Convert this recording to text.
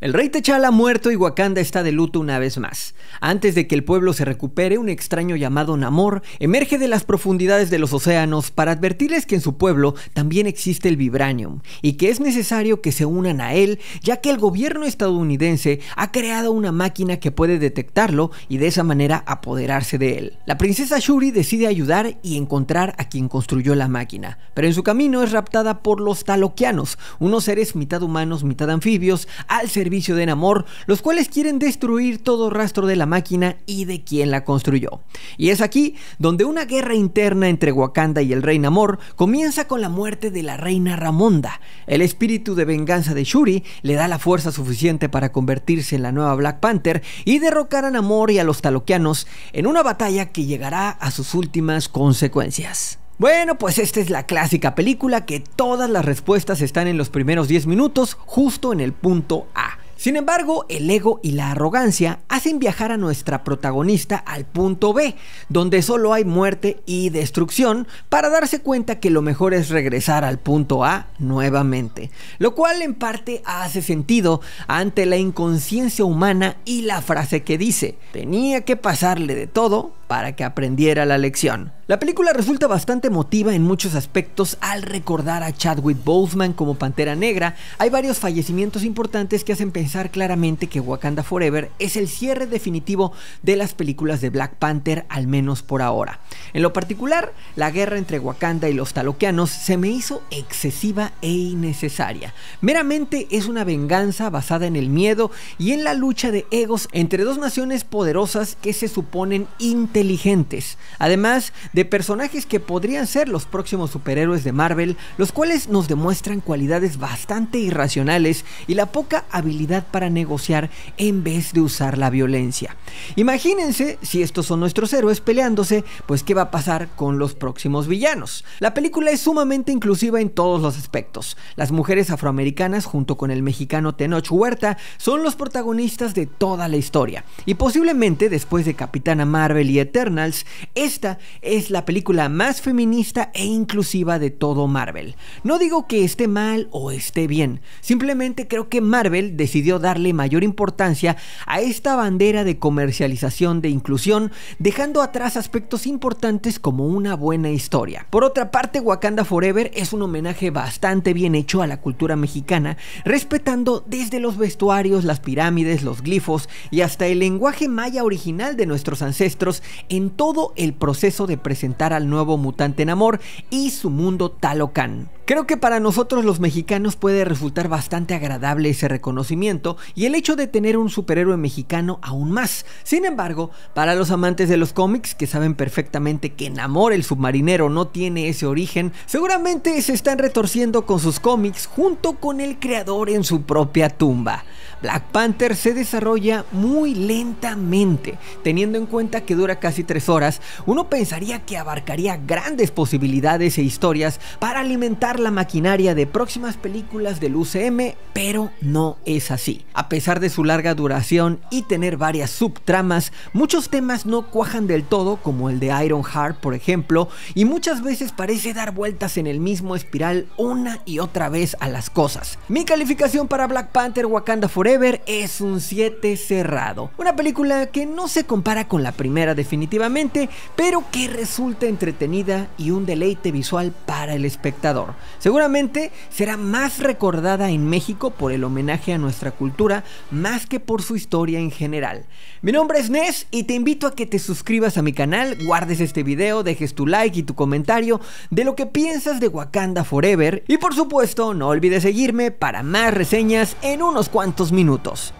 El rey T'Challa ha muerto y Wakanda está de luto una vez más. Antes de que el pueblo se recupere, un extraño llamado Namor emerge de las profundidades de los océanos para advertirles que en su pueblo también existe el Vibranium y que es necesario que se unan a él, ya que el gobierno estadounidense ha creado una máquina que puede detectarlo y de esa manera apoderarse de él. La princesa Shuri decide ayudar y encontrar a quien construyó la máquina, pero en su camino es raptada por los Taloquianos, unos seres mitad humanos, mitad anfibios, al ser de Namor, los cuales quieren destruir todo rastro de la máquina y de quien la construyó. Y es aquí donde una guerra interna entre Wakanda y el rey Namor comienza con la muerte de la reina Ramonda. El espíritu de venganza de Shuri le da la fuerza suficiente para convertirse en la nueva Black Panther y derrocar a Namor y a los taloquianos en una batalla que llegará a sus últimas consecuencias. Bueno, pues esta es la clásica película que todas las respuestas están en los primeros 10 minutos, justo en el punto A. Sin embargo, el ego y la arrogancia hacen viajar a nuestra protagonista al punto B, donde solo hay muerte y destrucción, para darse cuenta que lo mejor es regresar al punto A nuevamente, lo cual en parte hace sentido ante la inconsciencia humana y la frase que dice, tenía que pasarle de todo para que aprendiera la lección. La película resulta bastante emotiva en muchos aspectos al recordar a Chadwick Boseman como Pantera Negra. Hay varios fallecimientos importantes que hacen pensar claramente que Wakanda Forever es el cierre definitivo de las películas de Black Panther, al menos por ahora. En lo particular, la guerra entre Wakanda y los taloqueanos se me hizo excesiva e innecesaria. Meramente es una venganza basada en el miedo y en la lucha de egos entre dos naciones poderosas que se suponen inteligentes. Además, de personajes que podrían ser los próximos superhéroes de Marvel, los cuales nos demuestran cualidades bastante irracionales y la poca habilidad para negociar en vez de usar la violencia. Imagínense si estos son nuestros héroes peleándose, pues qué va a pasar con los próximos villanos. La película es sumamente inclusiva en todos los aspectos. Las mujeres afroamericanas junto con el mexicano Tenoch Huerta son los protagonistas de toda la historia y posiblemente después de Capitana Marvel y Eternals, esta es la película más feminista e inclusiva de todo Marvel. No digo que esté mal o esté bien, simplemente creo que Marvel decidió darle mayor importancia a esta bandera de comercialización de inclusión, dejando atrás aspectos importantes como una buena historia. Por otra parte, Wakanda Forever es un homenaje bastante bien hecho a la cultura mexicana, respetando desde los vestuarios, las pirámides, los glifos y hasta el lenguaje maya original de nuestros ancestros en todo el proceso de presentación presentar al nuevo mutante en Amor y su mundo Talocan. Creo que para nosotros los mexicanos puede resultar bastante agradable ese reconocimiento y el hecho de tener un superhéroe mexicano aún más. Sin embargo, para los amantes de los cómics que saben perfectamente que Namor el submarinero no tiene ese origen, seguramente se están retorciendo con sus cómics junto con el creador en su propia tumba. Black Panther se desarrolla muy lentamente, teniendo en cuenta que dura casi tres horas, uno pensaría que abarcaría grandes posibilidades e historias para alimentar la maquinaria de próximas películas del UCM, pero no es así. A pesar de su larga duración y tener varias subtramas, muchos temas no cuajan del todo, como el de Iron Heart, por ejemplo, y muchas veces parece dar vueltas en el mismo espiral una y otra vez a las cosas. Mi calificación para Black Panther Wakanda Forever es un 7 cerrado. Una película que no se compara con la primera definitivamente, pero que resulta entretenida y un deleite visual para el espectador. Seguramente será más recordada en México por el homenaje a nuestra cultura más que por su historia en general. Mi nombre es Nes y te invito a que te suscribas a mi canal, guardes este video, dejes tu like y tu comentario de lo que piensas de Wakanda Forever y por supuesto no olvides seguirme para más reseñas en unos cuantos minutos.